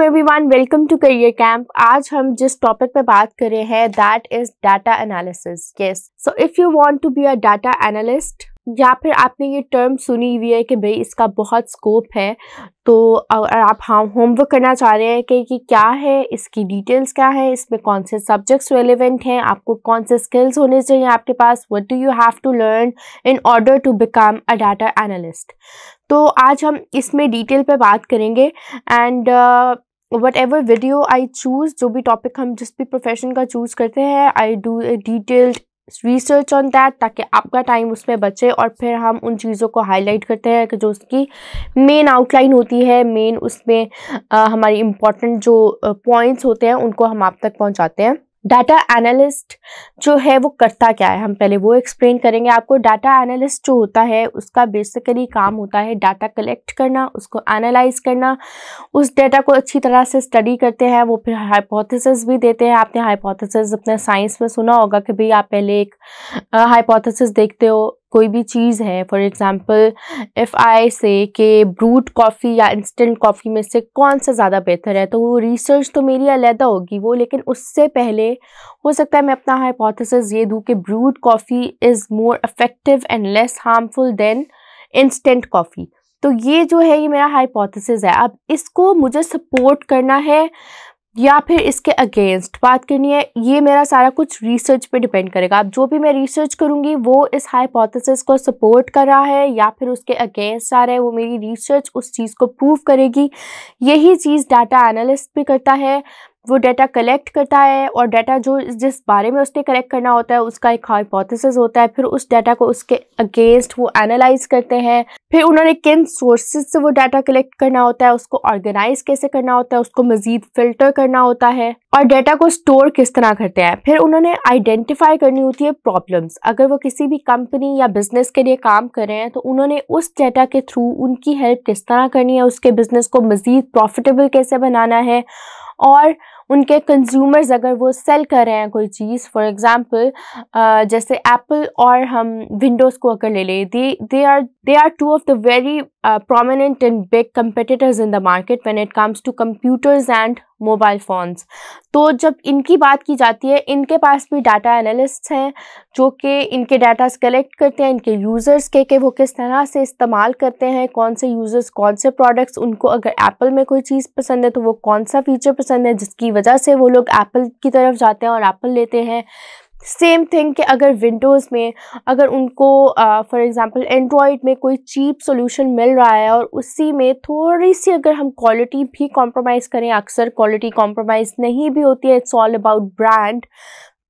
Welcome everyone welcome to career camp आज हम जिस टॉपिक पे बात कर रहे हैं that is data analysis yes so if you want to be a data analyst या फिर आपने ये टर्म सुनी हुई है कि भाई इसका बहुत स्कोप है तो अगर आप हाँ होमवर्क करना चाह रहे हैं कि, कि क्या है इसकी डिटेल्स क्या है इसमें कौन से सब्जेक्ट्स रेलिवेंट हैं आपको कौन से स्किल्स होने चाहिए आपके पास what do you have to learn in order to become a data analyst तो आज हम इसमें डिटेल पे बात करेंगे and whatever video I choose जो भी टॉपिक हम जिस भी प्रोफेशन का चूज़ करते हैं I do detailed research on that ताकि आपका टाइम उसमें बचे और फिर हम उन चीज़ों को हाईलाइट करते हैं कि जो उसकी मेन आउटलाइन होती है मेन उसमें आ, हमारी इम्पॉर्टेंट जो पॉइंट्स होते हैं उनको हम आप तक पहुँचाते हैं डाटा एनालिस्ट जो है वो करता क्या है हम पहले वो एक्सप्लेन करेंगे आपको डाटा एनालिस्ट जो होता है उसका बेसिकली काम होता है डाटा कलेक्ट करना उसको एनालाइज करना उस डाटा को अच्छी तरह से स्टडी करते हैं वो फिर हाइपोथेसिस भी देते हैं आपने हाइपोथेसिस अपने साइंस में सुना होगा कि भाई आप पहले एक हाइपोथेसिस देखते हो कोई भी चीज़ है for example if I say कि ब्रूड कॉफ़ी या इंस्टेंट कॉफ़ी में से कौन सा ज़्यादा बेहतर है तो वो रिसर्च तो मेरी अलहदा होगी वो लेकिन उससे पहले हो सकता है मैं अपना हाइपोथेसिस ये दूँ कि brewed coffee is more effective and less harmful than instant coffee तो ये जो है ये मेरा हाइपोथेसिस है अब इसको मुझे सपोर्ट करना है या फिर इसके अगेंस्ट बात करनी है ये मेरा सारा कुछ रिसर्च पे डिपेंड करेगा आप जो भी मैं रिसर्च करूँगी वो इस हाइपोथेसिस को सपोर्ट कर रहा है या फिर उसके अगेंस्ट आ रहा है वो मेरी रिसर्च उस चीज़ को प्रूव करेगी यही चीज़ डाटा एनालिस्ट भी करता है वो डाटा कलेक्ट करता है और डाटा जो जिस बारे में उसने कलेक्ट करना होता है उसका एक हाइपोथेसिस होता है फिर उस डाटा को उसके अगेंस्ट वो एनालाइज करते हैं फिर उन्होंने किन सोर्सेज से वो डाटा कलेक्ट करना होता है उसको ऑर्गेनाइज कैसे करना होता है उसको मजीद फिल्टर करना होता है और डाटा को स्टोर किस तरह करते हैं फिर उन्होंने आइडेंटिफाई करनी होती है प्रॉब्लम्स अगर वो किसी भी कंपनी या बिजनेस के लिए काम कर रहे हैं तो उन्होंने उस डाटा के थ्रू उनकी हेल्प किस तरह करनी है उसके बिजनेस को मजीद प्रॉफिटेबल कैसे बनाना है और उनके कंज्यूमर्स अगर वो सेल कर रहे हैं कोई चीज़ फॉर एग्ज़ाम्पल जैसे एप्पल और हम विंडोज़ को अगर ले लें they they are they are two of the very uh, prominent and big competitors in the market when it comes to computers and mobile phones तो जब इनकी बात की जाती है इनके पास भी डाटा एनालिस्ट हैं जो कि इनके डाटाज कलेक्ट करते हैं इनके यूज़र्स के कि वो किस तरह से इस्तेमाल करते हैं कौन से यूज़र्स कौन से प्रोडक्ट्स उनको अगर एप्पल में कोई चीज़ पसंद है तो वो कौन सा फीचर पसंद है जिसकी वजह से वो लोग एप्पल की तरफ जाते हैं और एप्पल लेते हैं सेम थिंग कि अगर विंडोज़ में अगर उनको फॉर एग्ज़ाम्पल एंड्रॉयड में कोई चीप सॉल्यूशन मिल रहा है और उसी में थोड़ी सी अगर हम क्वालिटी भी कॉम्प्रोमाइज़ करें अक्सर क्वालिटी कॉम्प्रोमाइज़ नहीं भी होती है इट्स ऑल अबाउट ब्रांड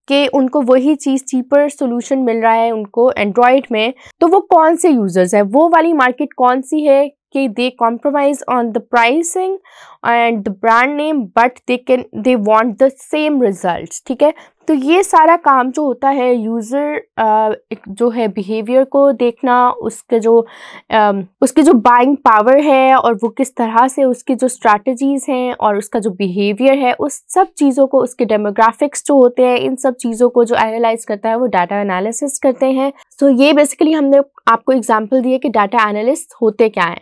कि उनको वही चीज़ चीपर सोल्यूशन मिल रहा है उनको एंड्रॉयड में तो वो कौन से यूज़र्स हैं वो वाली मार्केट कौन सी है कि they compromise on the pricing and the brand name but they can they want the same result ठीक है तो ये सारा काम जो होता है यूज़र uh, जो है बिहेवियर को देखना उसके जो um, उसके जो बाइंग पावर है और वो किस तरह से उसकी जो स्ट्रैटेजीज़ हैं और उसका जो बिहेवियर है उस सब चीज़ों को उसके डेमोग्राफिक्स जो होते हैं इन सब चीज़ों को जो एनालाइज करता है वो डाटा एनालिसिस करते हैं सो ये बेसिकली हमने आपको एग्जाम्पल दिए कि डाटा एनालिस्ट होते क्या हैं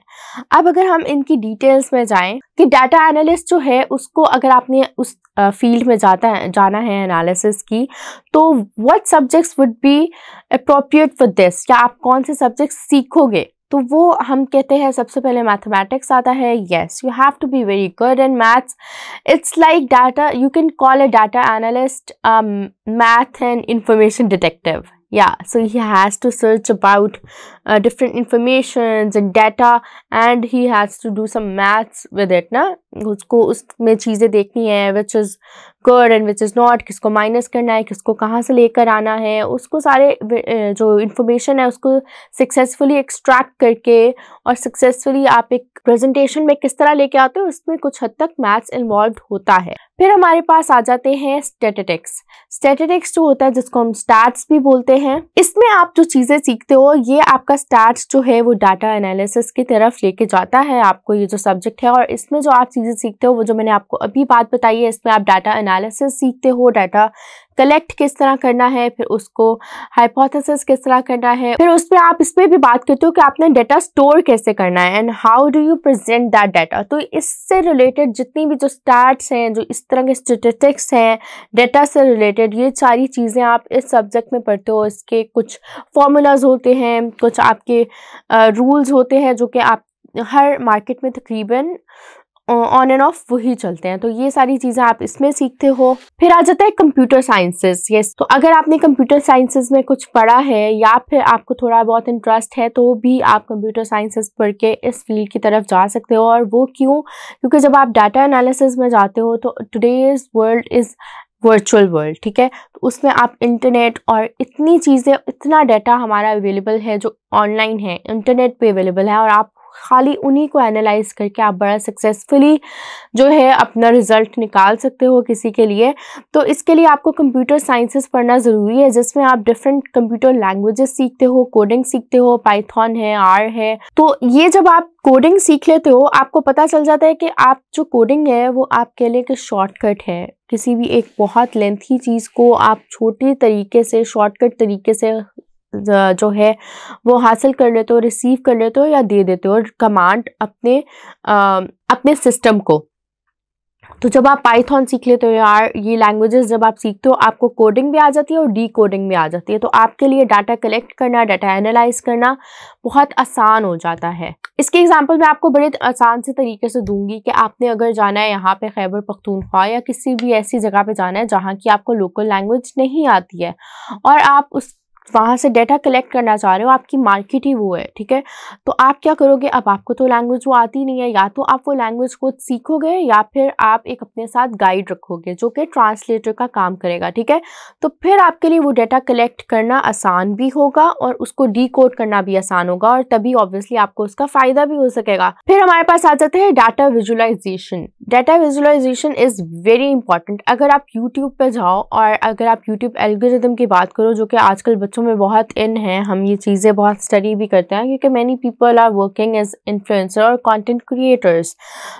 अब अगर हम इनकी डिटेल्स में जाएँ कि डाटा डाटा एनालिस्ट जो है उसको अगर आपने उस फील्ड में जाता है जाना है एनालिसिस की तो what subjects would be appropriate for this क्या आप कौन से सब्जेक्ट सीखोगे तो वो हम कहते हैं सबसे पहले मैथमेटिक्स आता है yes you have to be very good in maths it's like data you can call a data analyst math and information detective yeah so he has to search about uh, different informations and data and he has to do some maths with it na उसको उसमें चीज़ें देखनी है which is good and which is not किसको minus करना है किसको कहाँ से लेकर आना है उसको सारे जो इन्फॉर्मेशन है उसको सक्सेसफुली एक्सट्रैक्ट करके और सक्सेसफुली आप एक प्रेजेंटेशन में किस तरह लेके आते हो उसमें कुछ हद तक मैथ्स इन्वॉल्व होता है फिर हमारे पास आ जाते हैं स्टेटिटिक्स स्टेटिटिक्स जो होता है जिसको हम स्टैट्स भी बोलते हैं इसमें आप जो चीज़ें सीखते हो ये आपका स्टैट्स जो है वो डाटा एनालिसिस की तरफ लेके जाता है आपको ये जो सब्जेक्ट है और इसमें जो आप चीज़ें सीखते हो वो जो मैंने आपको अभी बात बताई है इसमें आप डाटा एनालिसिस सीखते हो डाटा कलेक्ट किस तरह करना है फिर उसको हाइपोथेसिस किस तरह करना है फिर उस पर आप इस पर भी बात करते हो कि आपने डाटा स्टोर कैसे करना है and how do you present that data तो इससे रिलेटेड जितनी भी जो स्टैट्स हैं जो इस तरह के स्टेटिस्टिक्स हैं डाटा से रिलेटेड ये सारी चीज़ें आप इस सब्जेक्ट में पढ़ते हो इसके कुछ फॉर्मूलाज होते हैं कुछ आपके रूल्स होते हैं जो कि आप हर मार्केट में तकरीबन ऑन एंड ऑफ वही चलते हैं तो ये सारी चीज़ें आप इसमें सीखते हो फिर आ जाता है कंप्यूटर साइंसेस ये तो अगर आपने कंप्यूटर साइंसेस में कुछ पढ़ा है या फिर आपको थोड़ा बहुत इंटरेस्ट है तो भी आप कंप्यूटर साइंसेस पढ़ के इस फील्ड की तरफ जा सकते हो और वो क्यों क्योंकि जब आप डाटा एनालिसिस में जाते हो तो today's world is virtual world ठीक है तो उसमें आप इंटरनेट और इतनी चीज़ें इतना डाटा हमारा अवेलेबल है जो ऑनलाइन है इंटरनेट पे अवेलेबल है और आप खाली उन्हीं को एनालाइज करके आप बड़ा सक्सेसफुली जो है अपना रिजल्ट निकाल सकते हो किसी के लिए तो इसके लिए आपको कंप्यूटर साइंसेस पढ़ना ज़रूरी है जिसमें आप डिफरेंट कंप्यूटर लैंग्वेजेस सीखते हो कोडिंग सीखते हो पाइथॉन है आर है तो ये जब आप कोडिंग सीख लेते हो आपको पता चल जाता है कि आप जो कोडिंग है वो आपके लिए एक शॉर्टकट है किसी भी एक बहुत लेंथी चीज़ को आप छोटे तरीके से शॉर्टकट तरीके से जो है वो हासिल कर लेते हो रिसीव कर लेते हो या दे देते हो कमांड अपने आ, अपने सिस्टम को तो जब आप पाइथन सीख लेते हो यार ये लैंग्वेजेस जब आप सीखते हो आपको कोडिंग भी आ जाती है और डी कोडिंग भी आ जाती है तो आपके लिए डाटा कलेक्ट करना डाटा एनालाइज करना बहुत आसान हो जाता है इसके एग्जांपल मैं आपको बड़े आसान से तरीके से दूंगी कि आपने अगर जाना है यहाँ पे खैबर पख्तूनख्वा या किसी भी ऐसी जगह पे जाना है जहाँ की आपको लोकल लैंग्वेज नहीं आती है और आप उस वहाँ से डेटा कलेक्ट करना चाह रहे हो आपकी मार्केट ही वो है ठीक है तो आप क्या करोगे अब आपको तो लैंग्वेज वो आती नहीं है या तो आप वो लैंग्वेज को सीखोगे या फिर आप एक अपने साथ गाइड रखोगे जो कि ट्रांसलेटर का काम करेगा ठीक है तो फिर आपके लिए वो डेटा कलेक्ट करना आसान भी होगा और उसको डी करना भी आसान होगा और तभी ऑब्वियसली आपको उसका फ़ायदा भी हो सकेगा फिर हमारे पास आ जाते हैं data visualisation data visualisation is very important अगर आप यूट्यूब पे जाओ और अगर आप यूट्यूब एल्गोरिदम की बात करो जो कि आजकल बच्चों में बहुत इन है हम ये चीज़ें बहुत स्टडी भी करते हैं क्योंकि many people are working as influencer और कंटेंट क्रिएटर्स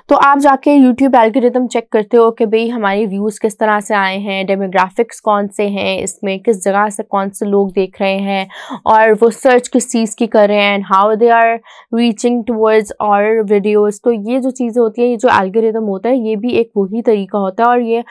तो आप जाके यूट्यूब एल्गोरिदम चेक करते हो कि भाई हमारे व्यूज़ किस तरह से आए हैं डेमोग्राफिक्स कौन से हैं इसमें किस जगह से कौन से लोग देख रहे हैं और वो सर्च किस चीज़ की कर रहे हैं and how they are reaching towards और वीडियोज़ तो ये जो चीज़ें होती हैं ये जो एल्गोरिदम होता है ये भी एक वही तरीका होता है और ये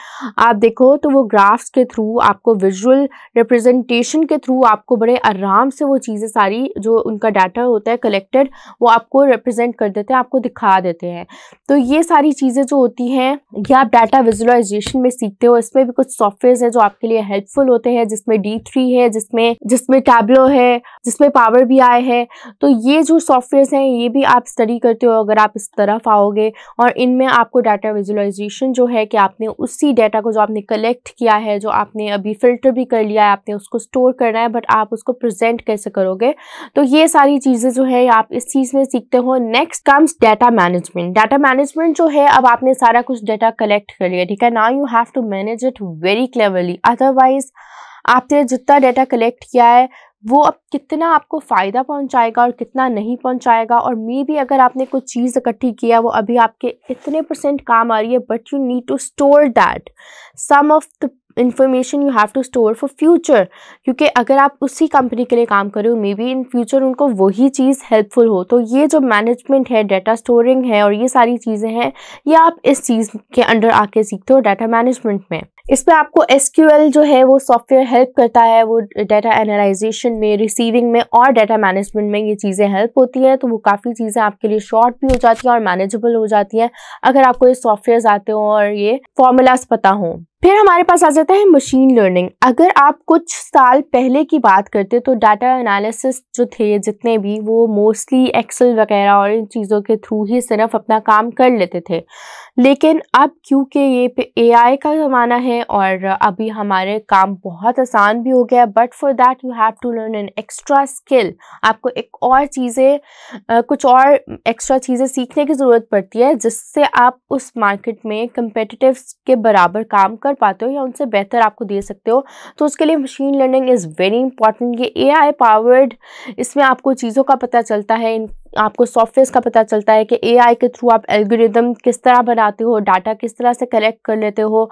आप देखो तो वो ग्राफ्स के थ्रू आपको विजुअल रिप्रेजेंटेशन के थ्रू आपको बड़े आराम से वो चीज़ें सारी जो उनका डाटा होता है कलेक्टेड वो आपको रिप्रेजेंट कर देते हैं आपको दिखा देते हैं तो ये सारी चीज़ें जो होती हैं ये आप डाटा विजुअलाइजेशन में सीखते हो इसमें भी कुछ सॉफ्टवेयर हैं जो आपके लिए हेल्पफुल होते हैं जिसमें डी है जिसमें जिसमें टैबलो है जिसमें पावर भी आए हैं तो ये जो सॉफ्टवेयर हैं ये भी आप स्टडी करते हो अगर आप इस तरफ आओगे और इनमें आपको डाटा डाटा विजुलाइजेशन जो है कि आपने उसी डाटा को जो आपने कलेक्ट किया है जो आपने अभी फ़िल्टर भी कर लिया है आपने उसको स्टोर करना है बट आप उसको प्रेजेंट कैसे करोगे तो ये सारी चीज़ें जो है आप इस चीज़ में सीखते हो next comes data management data management जो है अब आपने सारा कुछ डाटा कलेक्ट कर लिया ठीक है ना you have to manage it very cleverly otherwise आपने जितना डेटा कलेक्ट किया है वो अब कितना आपको फ़ायदा पहुंचाएगा और कितना नहीं पहुंचाएगा और मे भी अगर आपने कुछ चीज़ इकट्ठी किया वो अभी आपके इतने परसेंट काम आ रही है but you need to store that some of the information you have to store for future क्योंकि अगर आप उसी कंपनी के लिए काम कर रहे हो मे बी इन फ्यूचर उनको वही चीज़ हेल्पफुल हो तो ये जो मैनेजमेंट है डाटा स्टोरिंग है और ये सारी चीज़ें हैं ये आप इस चीज़ के अंडर आके सीखते हो डाटा मैनेजमेंट में इसमें आपको एस जो है वो सॉफ्टवेयर हेल्प करता है वो डाटा एनालाइजेशन में रिसीविंग में और डाटा मैनेजमेंट में ये चीज़ें हेल्प होती हैं तो वो काफ़ी चीज़ें आपके लिए शॉर्ट भी हो जाती हैं और मैनेजेबल हो जाती हैं अगर आपको ये सॉफ्टवेयर आते हो और ये फॉर्मूलाज पता हों फिर हमारे पास आ जाता है मशीन लर्निंग अगर आप कुछ साल पहले की बात करते तो डाटा एनालिसिस जो थे जितने भी वो मोस्टली एक्सेल वगैरह और इन चीज़ों के थ्रू ही सिर्फ अपना काम कर लेते थे लेकिन अब क्योंकि ये ए आई का ज़माना है और अभी हमारे काम बहुत आसान भी हो गया but for that you have to learn an extra skill आपको एक और चीज़ें कुछ और एक्स्ट्रा चीज़ें सीखने की ज़रूरत पड़ती है जिससे आप उस मार्केट में कम्पटिटिव के बराबर काम कर पाते हो या उनसे बेहतर आपको दे सकते हो तो उसके लिए machine learning is very important ये ए आई पावर्ड इसमें आपको चीज़ों का पता चलता है इन आपको सॉफ्टवेयर का पता चलता है कि ए के थ्रू आप एल्गोरिदम किस तरह बनाते हो डाटा किस तरह से कलेक्ट कर लेते हो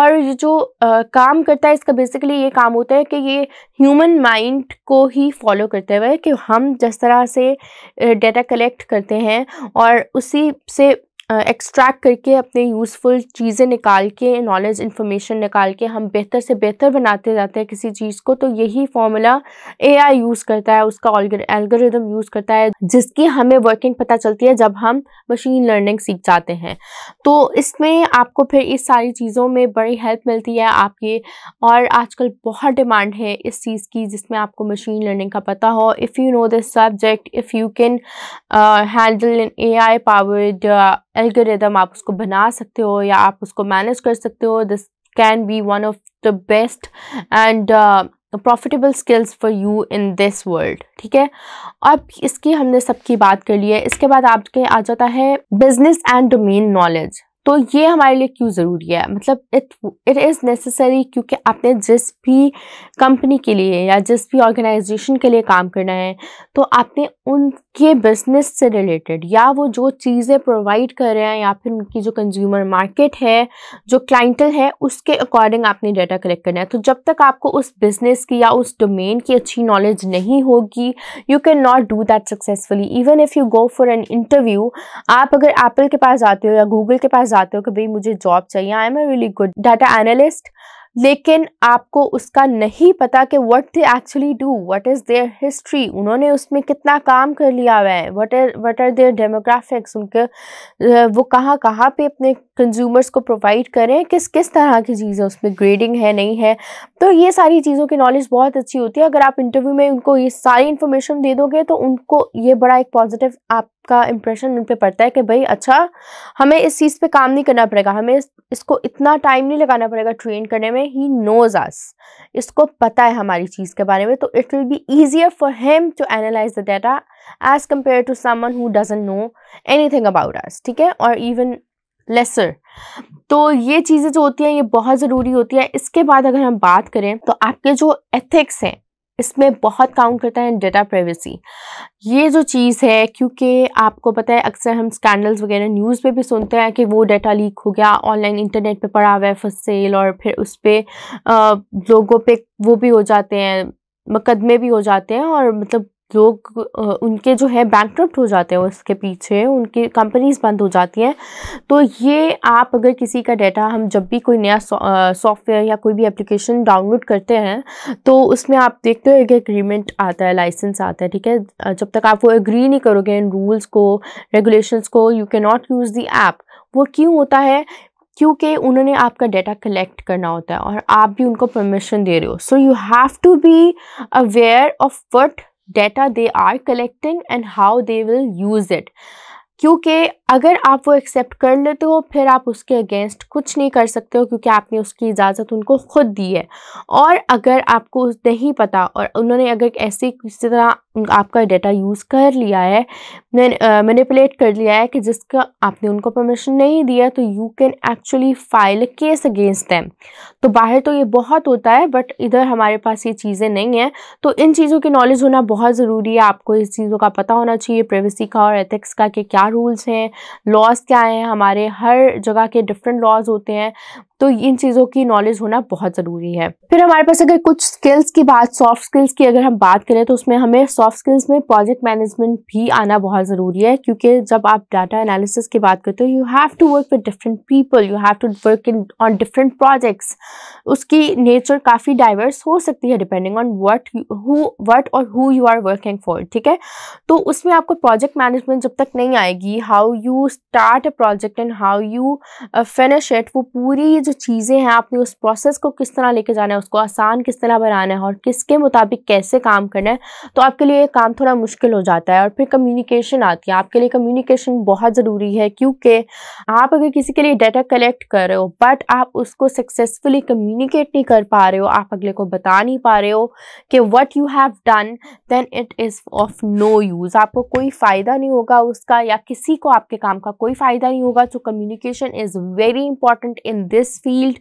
और ये जो आ, काम करता है इसका बेसिकली ये काम होता है कि ये ह्यूमन माइंड को ही फॉलो करते हुए कि हम जिस तरह से डाटा कलेक्ट करते हैं और उसी से एक्सट्रैक्ट करके अपने यूज़फुल चीज़ें निकाल के नॉलेज इन्फॉर्मेशन निकाल के हम बेहतर से बेहतर बनाते जाते हैं किसी चीज़ को तो यही फॉर्मूला एआई यूज़ करता है उसका एल्गोरिदम यूज़ करता है जिसकी हमें वर्किंग पता चलती है जब हम मशीन लर्निंग सीख जाते हैं तो इसमें आपको फिर इस सारी चीज़ों में बड़ी हेल्प मिलती है आपकी और आजकल बहुत डिमांड है इस चीज़ की जिसमें आपको मशीन लर्निंग का पता हो if you know this subject if you can handle in A I powered algorithm आप उसको बना सकते हो या आप उसको मैनेज कर सकते हो this can be one of the best and profitable skills for you in this world ठीक है अब इसकी हमने सबकी बात कर ली है इसके बाद आपके आ जाता है बिजनेस एंड डोमेन नॉलेज तो ये हमारे लिए क्यों ज़रूरी है मतलब इट इट इज़ नेसेसरी क्योंकि आपने जिस भी कंपनी के लिए या जिस भी ऑर्गेनाइजेशन के लिए काम करना है तो आपने उनके बिजनेस से रिलेटेड या वो जो चीज़ें प्रोवाइड कर रहे हैं या फिर उनकी जो कंज्यूमर मार्केट है जो क्लाइंटल है उसके अकॉर्डिंग आपने डाटा कलेक्ट करना है तो जब तक आपको उस बिज़नेस की या उस डोमेन की अच्छी नॉलेज नहीं होगी you can not do that successfully even if you go for an interview आप अगर एप्पल के पास जाते हो या गूगल के पास जाते हो कि भाई मुझे जॉब चाहिए I am a really good data analyst लेकिन आपको उसका नहीं पता कि what they actually do what is their history उन्होंने उसमें कितना काम कर लिया हुआ है what are what are their demographics उनके वो कहाँ कहाँ पे अपने कंज्यूमर्स को प्रोवाइड करें किस किस तरह की चीज़ें उसमें ग्रेडिंग है नहीं है तो ये सारी चीज़ों की नॉलेज बहुत अच्छी होती है अगर आप इंटरव्यू में उनको ये सारी इन्फॉर्मेशन दे दोगे तो उनको ये बड़ा एक पॉजिटिव आपका इम्प्रेशन उन पर पड़ता है कि भाई अच्छा हमें इस चीज़ पे काम नहीं करना पड़ेगा हमें इस, इसको इतना टाइम नहीं लगाना पड़ेगा ट्रेन करने में ही नोज आस इसको पता है हमारी चीज़ के बारे में तो it will be easier for him to analyse the data as compare to someone who doesn't know anything about us ठीक है और इवन लेसर तो ये चीज़ें जो होती हैं ये बहुत ज़रूरी होती है इसके बाद अगर हम बात करें तो आपके जो एथिक्स हैं इसमें बहुत काउंट करता है डेटा प्राइवेसी ये जो चीज़ है क्योंकि आपको पता है अक्सर हम स्कैंडल्स वगैरह न्यूज़ पे भी सुनते हैं कि वो डेटा लीक हो गया ऑनलाइन इंटरनेट पे पड़ा हुआ है फॉर सेल और फिर उस पर लोगों पे वो भी हो जाते हैं मुकदमे भी हो जाते हैं और मतलब लोग उनके जो है बैंक्रप्ट हो जाते हैं उसके पीछे उनकी कंपनीज बंद हो जाती हैं तो ये आप अगर किसी का डाटा हम जब भी कोई नया सॉफ्टवेयर या कोई भी एप्लीकेशन डाउनलोड करते हैं तो उसमें आप देखते हो एक एग्रीमेंट आता है लाइसेंस आता है ठीक है जब तक आप वो एग्री नहीं करोगे इन रूल्स को रेगुलेशंस को you can not use the app वो क्यों होता है क्योंकि उन्होंने आपका डाटा कलेक्ट करना होता है और आप भी उनको परमिशन दे रहे हो so you have to be aware of what data they are collecting and how they will use it. क्योंकि अगर आप वो एक्सेप्ट कर लेते हो फिर आप उसके अगेंस्ट कुछ नहीं कर सकते हो क्योंकि आपने उसकी इजाज़त उनको ख़ुद दी है और अगर आपको नहीं पता और उन्होंने अगर ऐसे किसी तरह आपका डाटा यूज़ कर लिया है मैनिपुलेट uh, कर लिया है कि जिसका आपने उनको परमिशन नहीं दिया तो you can actually file case against them तो बाहर तो ये बहुत होता है बट इधर हमारे पास ये चीज़ें नहीं हैं तो इन चीज़ों की नॉलेज होना बहुत ज़रूरी है आपको इस चीज़ों का पता होना चाहिए प्राइवेसी का और एथिक्स का कि क्या रूल्स हैं लॉज़ क्या हैं हमारे हर जगह के डिफरेंट लॉज़ होते हैं तो इन चीज़ों की नॉलेज होना बहुत ज़रूरी है फिर हमारे पास अगर कुछ स्किल्स की बात सॉफ्ट स्किल्स की अगर हम बात करें तो उसमें हमें सॉफ्ट स्किल्स में प्रोजेक्ट मैनेजमेंट भी आना बहुत ज़रूरी है क्योंकि जब आप डाटा एनालिसिस की बात करते हो you have to work with different people you have to work in on different projects उसकी नेचर काफ़ी डाइवर्स हो सकती है depending on what who what और who you are working for ठीक है तो उसमें आपको प्रोजेक्ट मैनेजमेंट जब तक नहीं आएगी how you start a project and how you finish it वो पूरी जो चीज़ें हैं आपने उस प्रोसेस को किस तरह लेके जाना है उसको आसान किस तरह बनाना है और किसके मुताबिक कैसे काम करना है तो आपके लिए काम थोड़ा मुश्किल हो जाता है और फिर कम्युनिकेशन आती है आपके लिए कम्युनिकेशन बहुत ज़रूरी है क्योंकि आप अगर किसी के लिए डाटा कलेक्ट कर रहे हो बट आप उसको सक्सेसफुली कम्युनिकेट नहीं कर पा रहे हो आप अगले को बता नहीं पा रहे हो कि what you have done then it is of no use आपको कोई फ़ायदा नहीं होगा उसका या किसी को आपके आपके काम का कोई फ़ायदा नहीं होगा तो communication is very important in this field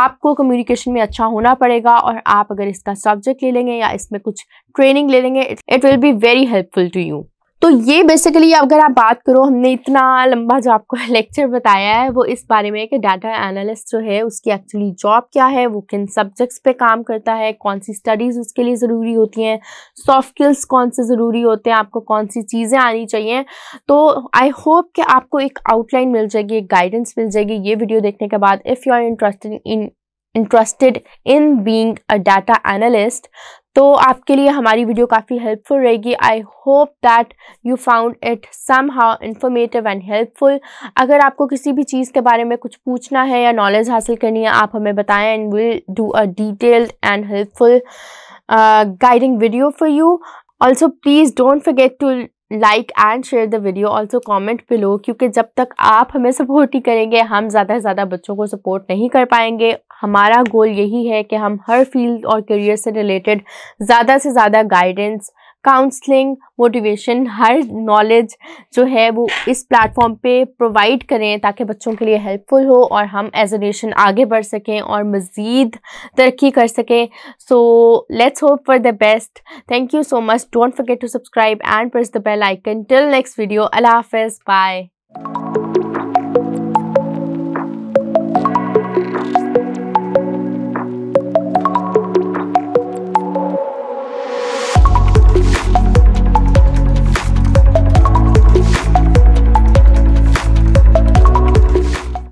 आपको कम्युनिकेशन में अच्छा होना पड़ेगा और आप अगर इसका सब्जेक्ट ले लेंगे या इसमें कुछ ट्रेनिंग ले लेंगे it will be very helpful to you तो ये बेसिकली अगर आप बात करो हमने इतना लंबा जो आपको लेक्चर बताया है वो इस बारे में कि डाटा एनालिस्ट जो है उसकी एक्चुअली जॉब क्या है वो किन सब्जेक्ट्स पे काम करता है कौन सी स्टडीज़ उसके लिए ज़रूरी होती हैं सॉफ्ट स्किल्स कौन से ज़रूरी होते हैं आपको कौन सी चीज़ें आनी चाहिए तो आई होप कि आपको एक आउटलाइन मिल जाएगी एक गाइडेंस मिल जाएगी ये वीडियो देखने के बाद if you are interested in interested in being a data analyst तो आपके लिए हमारी वीडियो काफ़ी हेल्पफुल रहेगी I hope that you found it somehow informative and helpful अगर आपको किसी भी चीज़ के बारे में कुछ पूछना है या नॉलेज हासिल करनी है आप हमें बताएं and will do a detailed and helpful guiding video for you also please don't forget to like and share the video also comment below क्योंकि जब तक आप हमें सपोर्ट ही करेंगे हम ज़्यादा से ज़्यादा बच्चों को सपोर्ट नहीं कर पाएंगे हमारा गोल यही है कि हम हर फील्ड और करियर से रिलेटेड ज़्यादा से ज़्यादा गाइडेंस काउंसलिंग मोटिवेशन हर नॉलेज जो है वो इस प्लेटफॉर्म पे प्रोवाइड करें ताकि बच्चों के लिए हेल्पफुल हो और हम एज ए नेशन आगे बढ़ सकें और मज़ीद तरक्की कर सकें so let's hope for the best thank you so much don't forget to subscribe and press the bell icon till next video अल्लाह हाफिज़ बाय